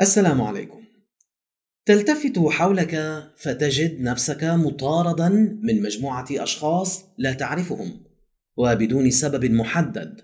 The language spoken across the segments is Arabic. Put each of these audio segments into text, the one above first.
السلام عليكم تلتفت حولك فتجد نفسك مطاردا من مجموعه اشخاص لا تعرفهم وبدون سبب محدد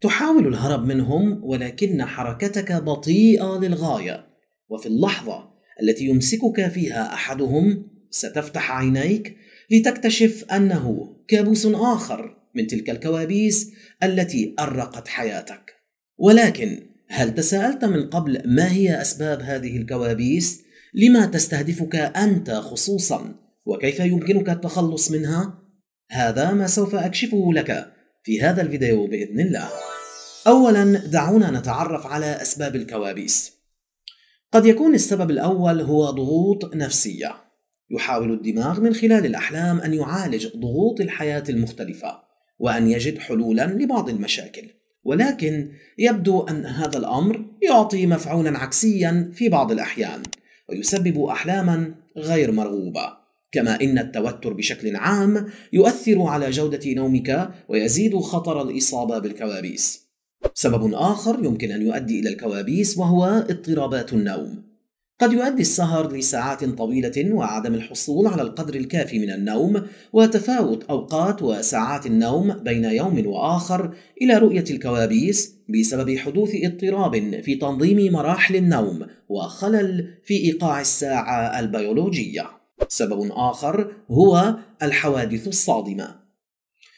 تحاول الهرب منهم ولكن حركتك بطيئه للغايه وفي اللحظه التي يمسكك فيها احدهم ستفتح عينيك لتكتشف انه كابوس اخر من تلك الكوابيس التي ارقت حياتك ولكن هل تساءلت من قبل ما هي أسباب هذه الكوابيس؟ لما تستهدفك أنت خصوصا؟ وكيف يمكنك التخلص منها؟ هذا ما سوف أكشفه لك في هذا الفيديو بإذن الله. أولا دعونا نتعرف على أسباب الكوابيس. قد يكون السبب الأول هو ضغوط نفسية. يحاول الدماغ من خلال الأحلام أن يعالج ضغوط الحياة المختلفة وأن يجد حلولا لبعض المشاكل. ولكن يبدو أن هذا الأمر يعطي مفعولا عكسيا في بعض الأحيان ويسبب أحلاما غير مرغوبة كما إن التوتر بشكل عام يؤثر على جودة نومك ويزيد خطر الإصابة بالكوابيس سبب آخر يمكن أن يؤدي إلى الكوابيس وهو اضطرابات النوم قد يؤدي السهر لساعات طويلة وعدم الحصول على القدر الكافي من النوم وتفاوت أوقات وساعات النوم بين يوم وآخر إلى رؤية الكوابيس بسبب حدوث اضطراب في تنظيم مراحل النوم وخلل في إيقاع الساعة البيولوجية. سبب آخر هو الحوادث الصادمة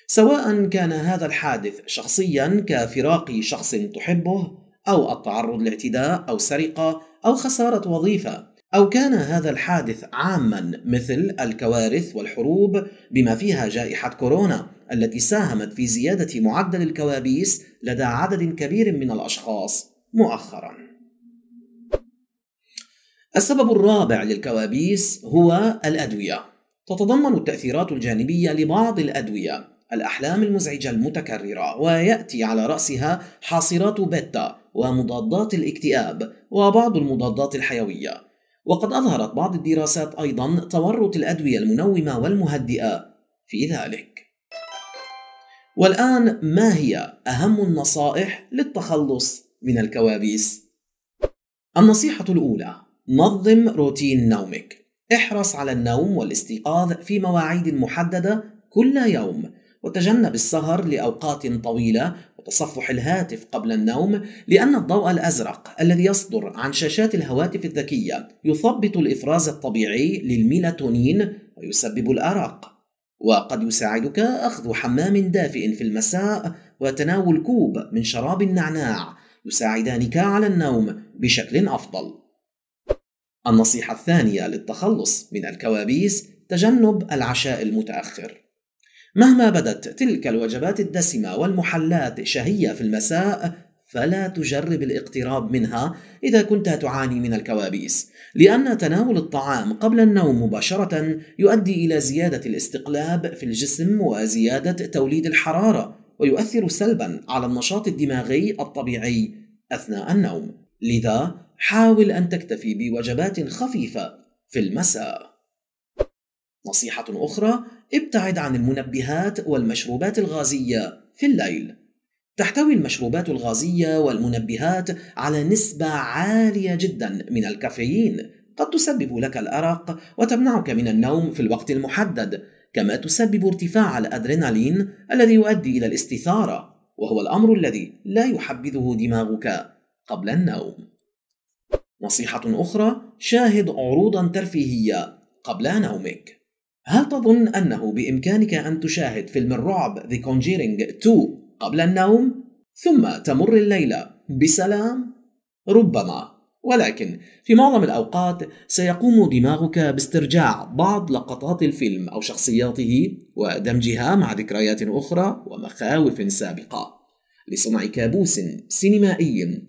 سواء كان هذا الحادث شخصيا كفراق شخص تحبه أو التعرض لاعتداء أو سرقة أو خسارة وظيفة أو كان هذا الحادث عاما مثل الكوارث والحروب بما فيها جائحة كورونا التي ساهمت في زيادة معدل الكوابيس لدى عدد كبير من الأشخاص مؤخرا. السبب الرابع للكوابيس هو الأدوية. تتضمن التأثيرات الجانبية لبعض الأدوية الأحلام المزعجة المتكررة ويأتي على رأسها حاصرات بيتا ومضادات الاكتئاب وبعض المضادات الحيوية وقد أظهرت بعض الدراسات أيضا تورط الأدوية المنومة والمهدئة في ذلك والآن ما هي أهم النصائح للتخلص من الكوابيس؟ النصيحة الأولى نظم روتين نومك احرص على النوم والاستيقاظ في مواعيد محددة كل يوم وتجنب السهر لأوقات طويلة وتصفح الهاتف قبل النوم لأن الضوء الأزرق الذي يصدر عن شاشات الهواتف الذكية يثبط الإفراز الطبيعي للميلاتونين ويسبب الأرق وقد يساعدك أخذ حمام دافئ في المساء وتناول كوب من شراب النعناع يساعدانك على النوم بشكل أفضل النصيحة الثانية للتخلص من الكوابيس تجنب العشاء المتأخر مهما بدت تلك الوجبات الدسمة والمحلات شهية في المساء فلا تجرب الاقتراب منها إذا كنت تعاني من الكوابيس، لأن تناول الطعام قبل النوم مباشرة يؤدي إلى زيادة الاستقلاب في الجسم وزيادة توليد الحرارة، ويؤثر سلبا على النشاط الدماغي الطبيعي أثناء النوم، لذا حاول أن تكتفي بوجبات خفيفة في المساء. نصيحة أخرى ابتعد عن المنبهات والمشروبات الغازية في الليل تحتوي المشروبات الغازية والمنبهات على نسبة عالية جدا من الكافيين قد تسبب لك الأرق وتمنعك من النوم في الوقت المحدد كما تسبب ارتفاع الأدرينالين الذي يؤدي إلى الاستثارة وهو الأمر الذي لا يحبذه دماغك قبل النوم نصيحة أخرى شاهد عروضا ترفيهية قبل نومك هل تظن أنه بإمكانك أن تشاهد فيلم الرعب The Conjuring 2 قبل النوم؟ ثم تمر الليلة بسلام؟ ربما ولكن في معظم الأوقات سيقوم دماغك باسترجاع بعض لقطات الفيلم أو شخصياته ودمجها مع ذكريات أخرى ومخاوف سابقة لصنع كابوس سينمائي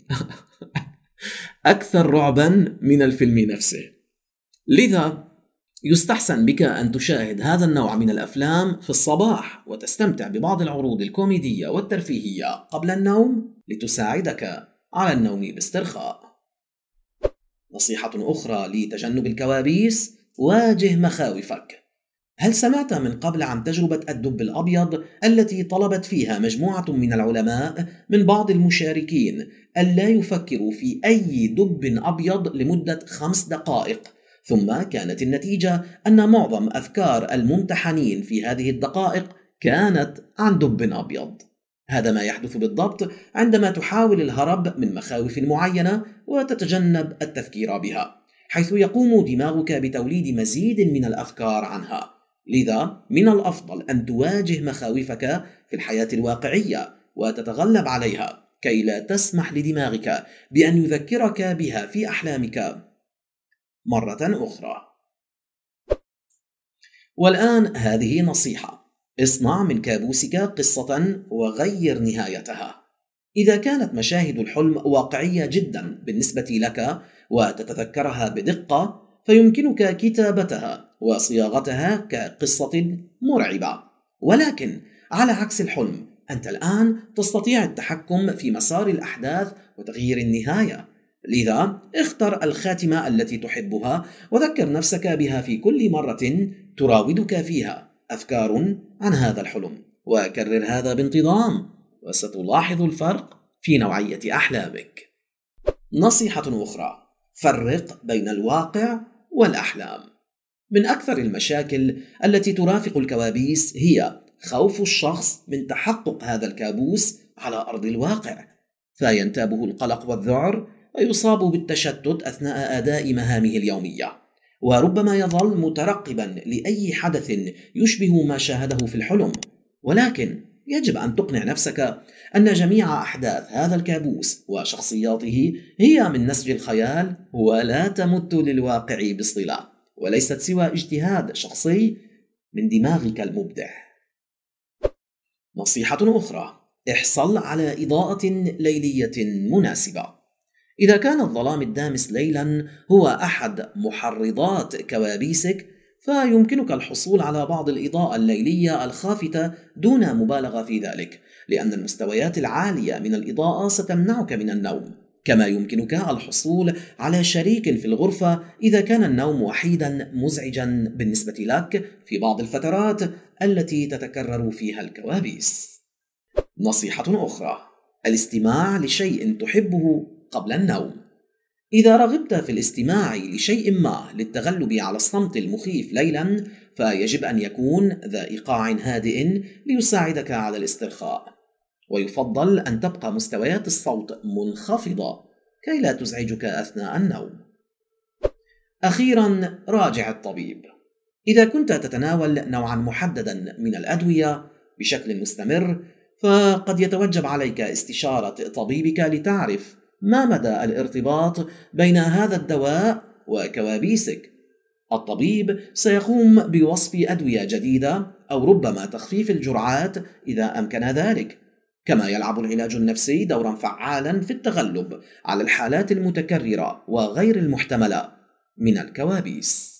أكثر رعبا من الفيلم نفسه لذا يستحسن بك أن تشاهد هذا النوع من الأفلام في الصباح وتستمتع ببعض العروض الكوميدية والترفيهية قبل النوم لتساعدك على النوم باسترخاء. نصيحة أخرى لتجنب الكوابيس: واجه مخاوفك. هل سمعت من قبل عن تجربة الدب الأبيض التي طلبت فيها مجموعة من العلماء من بعض المشاركين ألا يفكروا في أي دب أبيض لمدة خمس دقائق ثم كانت النتيجة أن معظم أفكار الممتحنين في هذه الدقائق كانت عن دب أبيض هذا ما يحدث بالضبط عندما تحاول الهرب من مخاوف معينة وتتجنب التفكير بها حيث يقوم دماغك بتوليد مزيد من الأفكار عنها لذا من الأفضل أن تواجه مخاوفك في الحياة الواقعية وتتغلب عليها كي لا تسمح لدماغك بأن يذكرك بها في أحلامك مرة أخرى. والآن هذه نصيحة: اصنع من كابوسك قصة وغير نهايتها. إذا كانت مشاهد الحلم واقعية جدا بالنسبة لك وتتذكرها بدقة، فيمكنك كتابتها وصياغتها كقصة مرعبة. ولكن على عكس الحلم، أنت الآن تستطيع التحكم في مسار الأحداث وتغيير النهاية. لذا اختر الخاتمة التي تحبها وذكر نفسك بها في كل مرة تراودك فيها أفكار عن هذا الحلم وكرر هذا بانتظام وستلاحظ الفرق في نوعية أحلامك. نصيحة أخرى: فرق بين الواقع والأحلام. من أكثر المشاكل التي ترافق الكوابيس هي خوف الشخص من تحقق هذا الكابوس على أرض الواقع، فينتابه القلق والذعر ويصاب بالتشتت أثناء أداء مهامه اليومية وربما يظل مترقبا لأي حدث يشبه ما شاهده في الحلم ولكن يجب أن تقنع نفسك أن جميع أحداث هذا الكابوس وشخصياته هي من نسج الخيال ولا تمت للواقع بصلة وليست سوى اجتهاد شخصي من دماغك المبدع. نصيحة أخرى: احصل على إضاءة ليلية مناسبة. إذا كان الظلام الدامس ليلا هو أحد محرضات كوابيسك فيمكنك الحصول على بعض الإضاءة الليلية الخافتة دون مبالغة في ذلك، لأن المستويات العالية من الإضاءة ستمنعك من النوم، كما يمكنك الحصول على شريك في الغرفة إذا كان النوم وحيدا مزعجا بالنسبة لك في بعض الفترات التي تتكرر فيها الكوابيس. نصيحة أخرى: الاستماع لشيء تحبه قبل النوم إذا رغبت في الاستماع لشيء ما للتغلب على الصمت المخيف ليلا فيجب أن يكون ذا إيقاع هادئ ليساعدك على الاسترخاء ويفضل أن تبقى مستويات الصوت منخفضة كي لا تزعجك أثناء النوم أخيرا راجع الطبيب إذا كنت تتناول نوعا محددا من الأدوية بشكل مستمر فقد يتوجب عليك استشارة طبيبك لتعرف ما مدى الارتباط بين هذا الدواء وكوابيسك الطبيب سيقوم بوصف ادويه جديده او ربما تخفيف الجرعات اذا امكن ذلك كما يلعب العلاج النفسي دورا فعالا في التغلب على الحالات المتكرره وغير المحتمله من الكوابيس